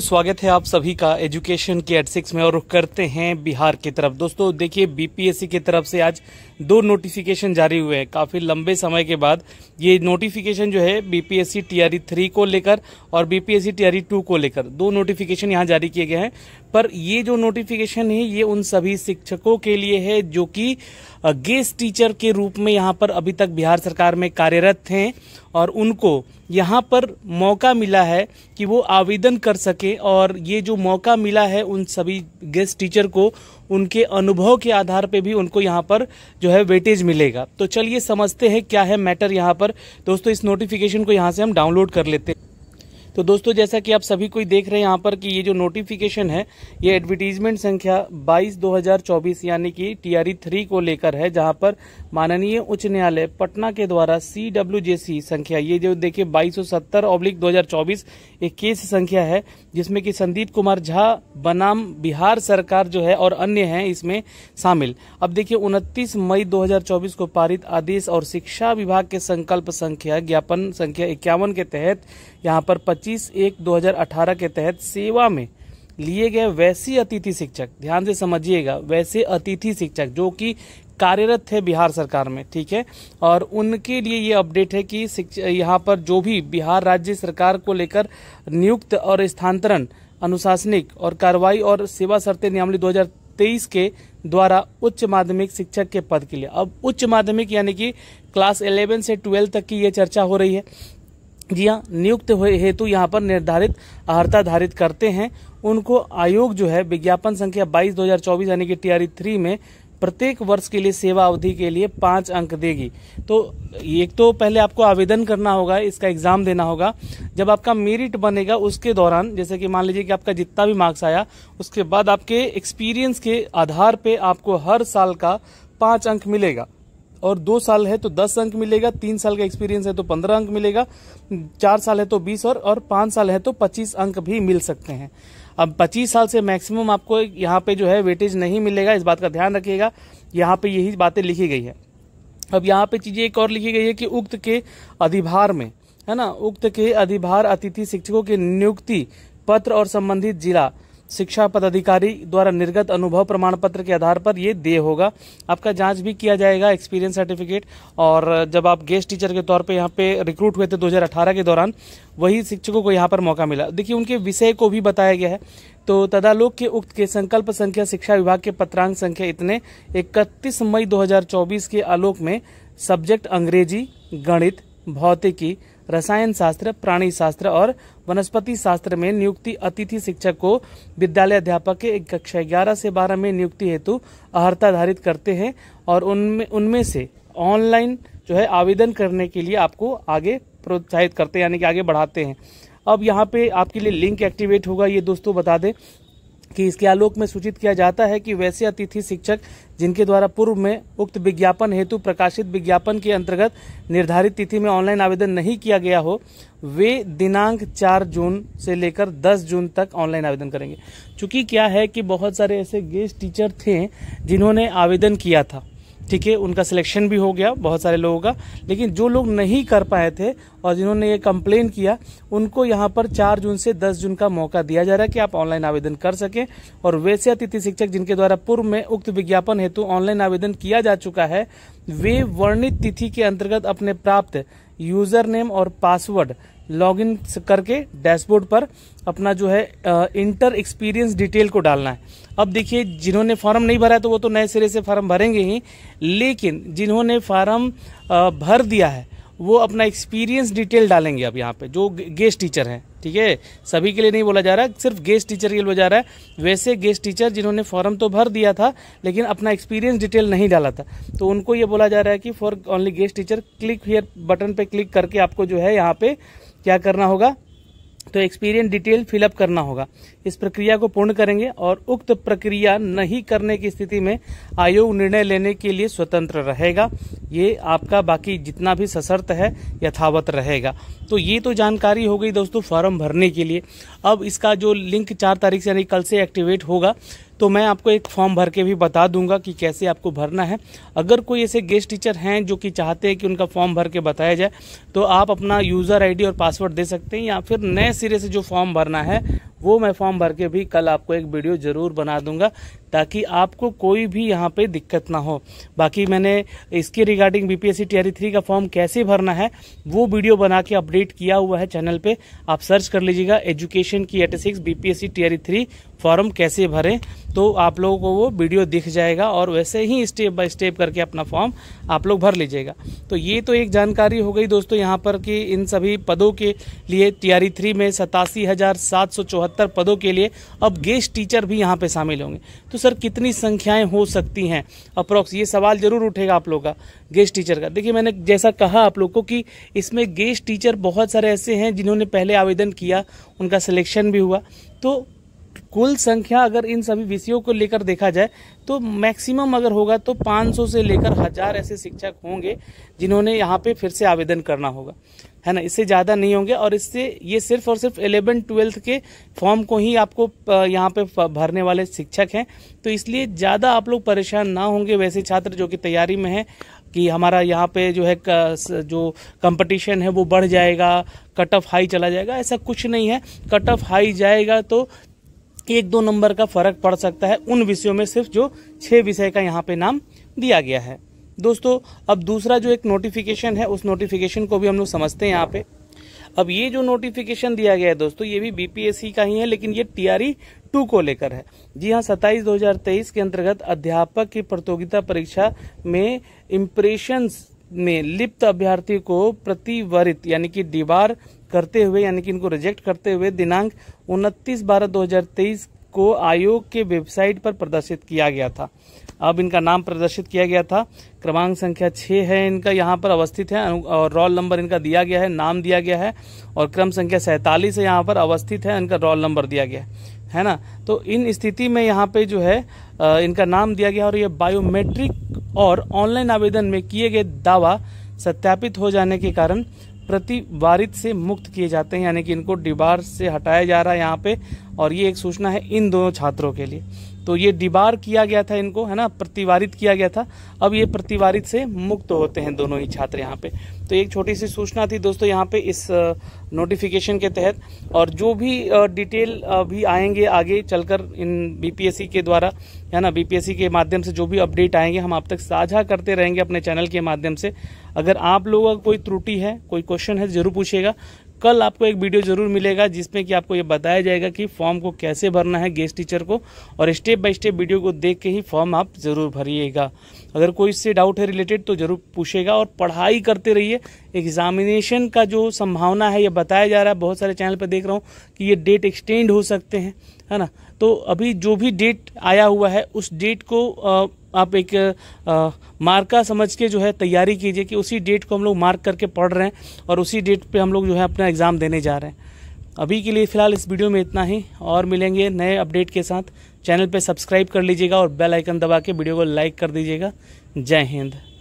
स्वागत है आप सभी का एजुकेशन के एट सिक्स में और रुख करते हैं बिहार की तरफ दोस्तों देखिए बीपीएससी की तरफ से आज दो नोटिफिकेशन जारी हुए हैं काफ़ी लंबे समय के बाद ये नोटिफिकेशन जो है बीपीएससी टीआरई थ्री को लेकर और बीपीएससी टीआरई टू को लेकर दो नोटिफिकेशन यहाँ जारी किए गए हैं पर ये जो नोटिफिकेशन है ये उन सभी शिक्षकों के लिए है जो कि गेस्ट टीचर के रूप में यहाँ पर अभी तक बिहार सरकार में कार्यरत थे और उनको यहाँ पर मौका मिला है कि वो आवेदन कर सके और ये जो मौका मिला है उन सभी गेस्ट टीचर को उनके अनुभव के आधार पे भी उनको यहाँ पर जो है वेटेज मिलेगा तो चलिए समझते हैं क्या है मैटर यहाँ पर दोस्तों इस नोटिफिकेशन को यहाँ से हम डाउनलोड कर लेते हैं तो दोस्तों जैसा कि आप सभी कोई देख रहे हैं यहाँ पर कि ये जो नोटिफिकेशन है ये एडवर्टीजमेंट संख्या 22 2024 यानी कि टीआरई थ्री e को लेकर है जहाँ पर माननीय उच्च न्यायालय पटना के द्वारा सी संख्या ये जो देखिए बाईस सौ सत्तर ऑब्लिक एक केस संख्या है जिसमें कि संदीप कुमार झा बनाम बिहार सरकार जो है और अन्य है इसमें शामिल अब देखिये उनतीस मई दो को पारित आदेश और शिक्षा विभाग के संकल्प संख्या ज्ञापन संख्या इक्यावन के तहत यहाँ पर 25 एक 2018 के तहत सेवा में लिए गए वैसे अतिथि शिक्षक ध्यान से समझिएगा वैसे अतिथि शिक्षक जो कि कार्यरत थे बिहार सरकार में ठीक है और उनके लिए ये अपडेट है कि यहाँ पर जो भी बिहार राज्य सरकार को लेकर नियुक्त और स्थानांतरण अनुशासनिक और कार्रवाई और सेवा शर्तें नियमली 2023 के द्वारा उच्च माध्यमिक शिक्षक के पद के लिए अब उच्च माध्यमिक यानी कि क्लास 11 से 12 तक की ये चर्चा हो रही है जी हाँ नियुक्त हेतु यहाँ पर निर्धारित अर्ता धारित करते हैं उनको आयोग जो है विज्ञापन संख्या 22 2024 यानी कि आर थ्री में प्रत्येक वर्ष के लिए सेवा अवधि के लिए पांच अंक देगी तो एक तो पहले आपको आवेदन करना होगा इसका एग्जाम देना होगा जब आपका मेरिट बनेगा उसके दौरान जैसे कि मान लीजिए कि आपका जितना भी मार्क्स आया उसके बाद आपके एक्सपीरियंस के आधार पे आपको हर साल का पांच अंक मिलेगा और दो साल है तो दस अंक मिलेगा तीन साल का एक्सपीरियंस है तो पंद्रह अंक मिलेगा चार साल है तो बीस और, और पाँच साल है तो पच्चीस अंक भी मिल सकते हैं अब पच्चीस साल से मैक्सिमम आपको यहाँ पे जो है वेटेज नहीं मिलेगा इस बात का ध्यान रखिएगा यहाँ पे यही बातें लिखी गई है अब यहाँ पे चीजें एक और लिखी गई है कि उक्त के अधिभार में है ना उक्त के अधिभार अतिथि शिक्षकों के नियुक्ति पत्र और संबंधित जिला शिक्षा पदाधिकारी द्वारा निर्गत अनुभव प्रमाण पत्र के आधार पर ये दे होगा आपका जांच भी किया जाएगा एक्सपीरियंस सर्टिफिकेट और जब आप गेस्ट टीचर के तौर पे यहाँ पे रिक्रूट हुए थे 2018 के दौरान वही शिक्षकों को यहाँ पर मौका मिला देखिए उनके विषय को भी बताया गया है तो तदालोक के उक्त के संकल्प संख्या शिक्षा विभाग के पत्रांक संख्या इतने इकतीस मई दो के आलोक में सब्जेक्ट अंग्रेजी गणित भौतिकी रसायन शास्त्र प्राणी शास्त्र और वनस्पति शास्त्र में नियुक्ति अतिथि शिक्षक को विद्यालय अध्यापक के कक्षा ग्यारह से बारह में नियुक्ति हेतु अहर्ता धारित करते हैं और उनमें उनमें से ऑनलाइन जो है आवेदन करने के लिए आपको आगे प्रोत्साहित करते हैं यानी कि आगे बढ़ाते हैं अब यहाँ पे आपके लिए लिंक एक्टिवेट होगा ये दोस्तों बता दें कि इसके आलोक में सूचित किया जाता है कि वैसे अतिथि शिक्षक जिनके द्वारा पूर्व में उक्त विज्ञापन हेतु प्रकाशित विज्ञापन के अंतर्गत निर्धारित तिथि में ऑनलाइन आवेदन नहीं किया गया हो वे दिनांक चार जून से लेकर दस जून तक ऑनलाइन आवेदन करेंगे चूंकि क्या है कि बहुत सारे ऐसे गेस्ट टीचर थे जिन्होंने आवेदन किया था ठीक है उनका सिलेक्शन भी हो गया बहुत सारे लोगों का लेकिन जो लोग नहीं कर पाए थे और जिन्होंने ये कंप्लेन किया उनको यहाँ पर चार जून से दस जून का मौका दिया जा रहा है कि आप ऑनलाइन आवेदन कर सकें और वैसे अतिथि शिक्षक जिनके द्वारा पूर्व में उक्त विज्ञापन हेतु ऑनलाइन आवेदन किया जा चुका है वे वर्णित तिथि के अंतर्गत अपने प्राप्त यूजर नेम और पासवर्ड लॉगिन करके डैशबोर्ड पर अपना जो है इंटर एक्सपीरियंस डिटेल को डालना है अब देखिए जिन्होंने फॉर्म नहीं भरा है तो वो तो नए सिरे से फॉर्म भरेंगे ही लेकिन जिन्होंने फॉर्म भर दिया है वो अपना एक्सपीरियंस डिटेल डालेंगे अब यहाँ पे जो गेस्ट टीचर हैं ठीक है सभी के लिए नहीं बोला जा रहा है सिर्फ गेस्ट टीचर के लिए बोला जा रहा है वैसे गेस्ट टीचर जिन्होंने फॉर्म तो भर दिया था लेकिन अपना एक्सपीरियंस डिटेल नहीं डाला था तो उनको ये बोला जा रहा है कि for only guest teacher click here button पे क्लिक करके आपको जो है यहाँ पर क्या करना होगा तो एक्सपीरियंस डिटेल फिलअप करना होगा इस प्रक्रिया को पूर्ण करेंगे और उक्त प्रक्रिया नहीं करने की स्थिति में आयोग निर्णय लेने के लिए स्वतंत्र रहेगा ये आपका बाकी जितना भी सशर्त है यथावत रहेगा तो ये तो जानकारी हो गई दोस्तों फॉर्म भरने के लिए अब इसका जो लिंक चार तारीख से यानी कल से एक्टिवेट होगा तो मैं आपको एक फॉर्म भर के भी बता दूंगा कि कैसे आपको भरना है अगर कोई ऐसे गेस्ट टीचर हैं जो कि चाहते हैं कि उनका फॉर्म भर के बताया जाए तो आप अपना यूज़र आईडी और पासवर्ड दे सकते हैं या फिर नए सिरे से जो फॉर्म भरना है वो मैं फॉर्म भर के भी कल आपको एक वीडियो ज़रूर बना दूंगा ताकि आपको कोई भी यहाँ पे दिक्कत ना हो बाकी मैंने इसके regarding B P TRE three का फॉर्म कैसे भरना है वो वीडियो बना के अपडेट किया हुआ है चैनल पे आप सर्च कर लीजिएगा एजुकेशन की एट सिक्स बी पी थ्री फॉर्म कैसे भरें तो आप लोगों को वो वीडियो दिख जाएगा और वैसे ही स्टेप बाय स्टेप करके अपना फॉर्म आप लोग भर लीजिएगा तो ये तो एक जानकारी हो गई दोस्तों यहाँ पर कि इन सभी पदों के लिए तैयारी थ्री में सतासी हज़ार सात सौ चौहत्तर पदों के लिए अब गेस्ट टीचर भी यहाँ पे शामिल होंगे तो सर कितनी संख्याएं हो सकती हैं अप्रॉक्स ये सवाल जरूर उठेगा आप लोग का गेस्ट टीचर का देखिए मैंने जैसा कहा आप लोग को कि इसमें गेस्ट टीचर बहुत सारे ऐसे हैं जिन्होंने पहले आवेदन किया उनका सिलेक्शन भी हुआ तो कुल संख्या अगर इन सभी विषयों को लेकर देखा जाए तो मैक्सिमम अगर होगा तो 500 से लेकर हजार ऐसे शिक्षक होंगे जिन्होंने यहाँ पे फिर से आवेदन करना होगा है ना इससे ज़्यादा नहीं होंगे और इससे ये सिर्फ और सिर्फ एलेवन ट्वेल्थ के फॉर्म को ही आपको यहाँ पे भरने वाले शिक्षक हैं तो इसलिए ज़्यादा आप लोग परेशान ना होंगे वैसे छात्र जो कि तैयारी में हैं कि हमारा यहाँ पे जो है जो कंपटीशन है वो बढ़ जाएगा कट ऑफ हाई चला जाएगा ऐसा कुछ नहीं है कट ऑफ हाई जाएगा तो एक दो नंबर का फर्क पड़ सकता है उन विषयों में सिर्फ जो छह विषय का यहाँ पे नाम दिया गया है दोस्तों अब दूसरा जो एक नोटिफिकेशन है उस नोटिफिकेशन को भी हम लोग समझते हैं यहाँ पे अब ये जो नोटिफिकेशन दिया गया है दोस्तों ये भी बीपीएससी का ही है लेकिन ये टीआरई टू e को लेकर है जी हाँ सत्ताईस दो के अंतर्गत अध्यापक की प्रतियोगिता परीक्षा में इम्प्रेशन में लिप्त अभ्यर्थी को प्रतिवरित यानी कि डिबार करते हुए यानी कि इनको रिजेक्ट करते हुए दिनांक उनतीस बारह 2023 को आयोग के वेबसाइट पर प्रदर्शित किया गया था अब इनका नाम प्रदर्शित किया गया था क्रमांक संख्या छः है इनका यहाँ पर अवस्थित है और रोल नंबर इनका दिया गया है नाम दिया गया है और क्रम संख्या सैंतालीस है यहाँ पर अवस्थित है इनका रोल नंबर दिया गया है है ना तो इन स्थिति में यहाँ पे जो है इनका नाम दिया गया और ये बायोमेट्रिक और ऑनलाइन आवेदन में किए गए दावा सत्यापित हो जाने के कारण प्रतिवारित से मुक्त किए जाते हैं यानी कि इनको डिबार से हटाया जा रहा है यहाँ पे और ये एक सूचना है इन दोनों छात्रों के लिए तो ये डिबार किया गया था इनको है ना प्रतिवारित किया गया था अब ये प्रतिवारित से मुक्त होते हैं दोनों ही छात्र यहाँ पे तो एक छोटी सी सूचना थी दोस्तों यहाँ पे इस नोटिफिकेशन के तहत और जो भी डिटेल भी आएंगे आगे चलकर इन बीपीएससी के द्वारा है ना बीपीएससी के माध्यम से जो भी अपडेट आएंगे हम आप तक साझा करते रहेंगे अपने चैनल के माध्यम से अगर आप लोगों का कोई त्रुटि है कोई क्वेश्चन है जरूर पूछेगा कल आपको एक वीडियो जरूर मिलेगा जिसमें कि आपको ये बताया जाएगा कि फॉर्म को कैसे भरना है गेस्ट टीचर को और स्टेप बाय स्टेप वीडियो को देख के ही फॉर्म आप ज़रूर भरिएगा अगर कोई इससे डाउट है रिलेटेड तो ज़रूर पूछेगा और पढ़ाई करते रहिए एग्जामिनेशन का जो संभावना है ये बताया जा रहा है बहुत सारे चैनल पर देख रहा हूँ कि ये डेट एक्सटेंड हो सकते हैं है ना तो अभी जो भी डेट आया हुआ है उस डेट को आ, आप एक आ, मार्का समझ के जो है तैयारी कीजिए कि उसी डेट को हम लोग मार्क करके पढ़ रहे हैं और उसी डेट पे हम लोग जो है अपना एग्ज़ाम देने जा रहे हैं अभी के लिए फ़िलहाल इस वीडियो में इतना ही और मिलेंगे नए अपडेट के साथ चैनल पे सब्सक्राइब कर लीजिएगा और बेल आइकन दबा के वीडियो को लाइक कर दीजिएगा जय हिंद